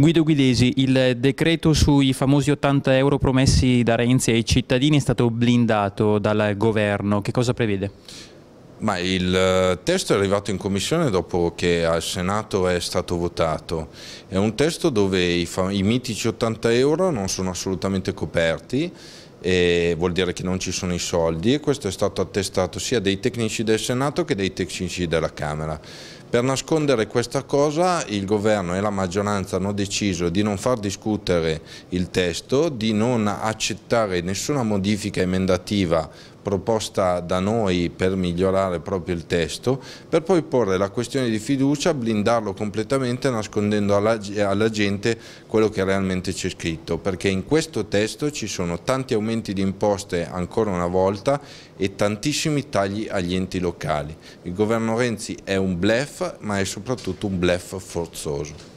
Guido Guidesi, il decreto sui famosi 80 euro promessi da Renzi ai cittadini è stato blindato dal governo, che cosa prevede? Ma il eh, testo è arrivato in commissione dopo che al Senato è stato votato. È un testo dove i, i mitici 80 euro non sono assolutamente coperti, vuol dire che non ci sono i soldi e questo è stato attestato sia dai tecnici del Senato che dai tecnici della Camera. Per nascondere questa cosa il governo e la maggioranza hanno deciso di non far discutere il testo, di non accettare nessuna modifica emendativa proposta da noi per migliorare proprio il testo, per poi porre la questione di fiducia, blindarlo completamente nascondendo alla, alla gente quello che realmente c'è scritto, perché in questo testo ci sono tanti aumenti di imposte ancora una volta e tantissimi tagli agli enti locali. Il governo Renzi è un blef ma è soprattutto un bluff forzoso.